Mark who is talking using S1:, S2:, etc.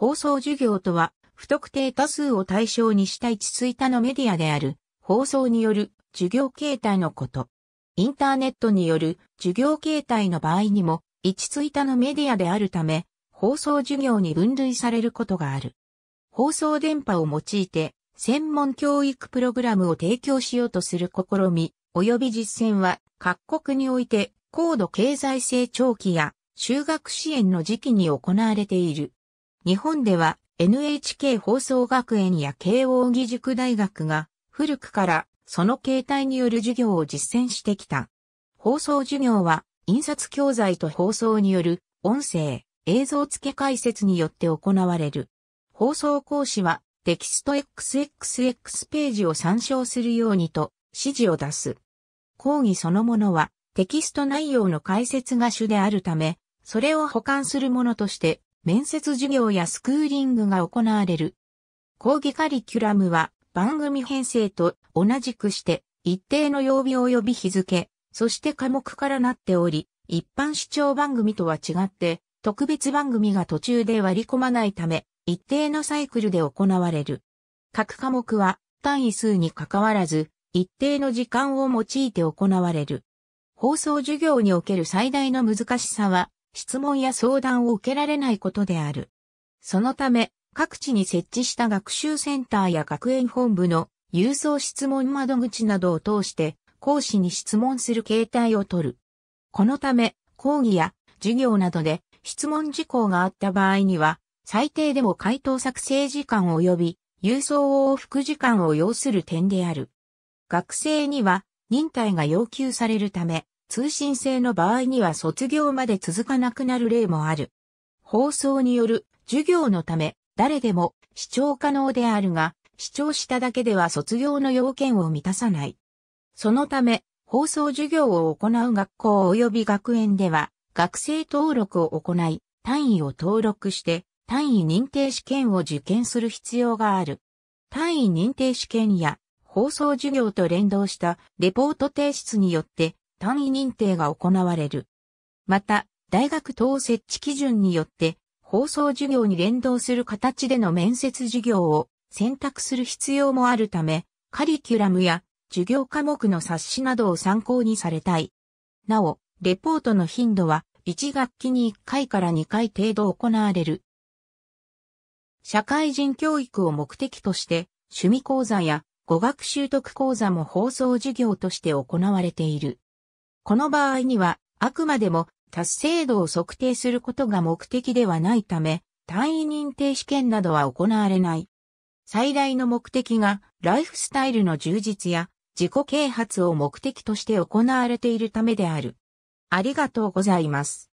S1: 放送授業とは、不特定多数を対象にした一つ加のメディアである、放送による授業形態のこと。インターネットによる授業形態の場合にも、一つ加のメディアであるため、放送授業に分類されることがある。放送電波を用いて、専門教育プログラムを提供しようとする試み、及び実践は、各国において、高度経済成長期や、就学支援の時期に行われている。日本では NHK 放送学園や慶応義塾大学が古くからその形態による授業を実践してきた。放送授業は印刷教材と放送による音声、映像付け解説によって行われる。放送講師はテキスト XXX ページを参照するようにと指示を出す。講義そのものはテキスト内容の解説が主であるため、それを保管するものとして面接授業やスクーリングが行われる。講義カリキュラムは番組編成と同じくして一定の曜日及び日付、そして科目からなっており、一般視聴番組とは違って特別番組が途中で割り込まないため、一定のサイクルで行われる。各科目は単位数に関わらず、一定の時間を用いて行われる。放送授業における最大の難しさは、質問や相談を受けられないことである。そのため、各地に設置した学習センターや学園本部の郵送質問窓口などを通して講師に質問する形態をとる。このため、講義や授業などで質問事項があった場合には、最低でも回答作成時間及び郵送往復時間を要する点である。学生には忍耐が要求されるため、通信制の場合には卒業まで続かなくなる例もある。放送による授業のため誰でも視聴可能であるが、視聴しただけでは卒業の要件を満たさない。そのため、放送授業を行う学校及び学園では、学生登録を行い、単位を登録して、単位認定試験を受験する必要がある。単位認定試験や、放送授業と連動したレポート提出によって、単位認定が行われる。また、大学等設置基準によって、放送授業に連動する形での面接授業を選択する必要もあるため、カリキュラムや授業科目の冊子などを参考にされたい。なお、レポートの頻度は1学期に1回から2回程度行われる。社会人教育を目的として、趣味講座や語学習得講座も放送授業として行われている。この場合には、あくまでも達成度を測定することが目的ではないため、単位認定試験などは行われない。最大の目的が、ライフスタイルの充実や自己啓発を目的として行われているためである。ありがとうございます。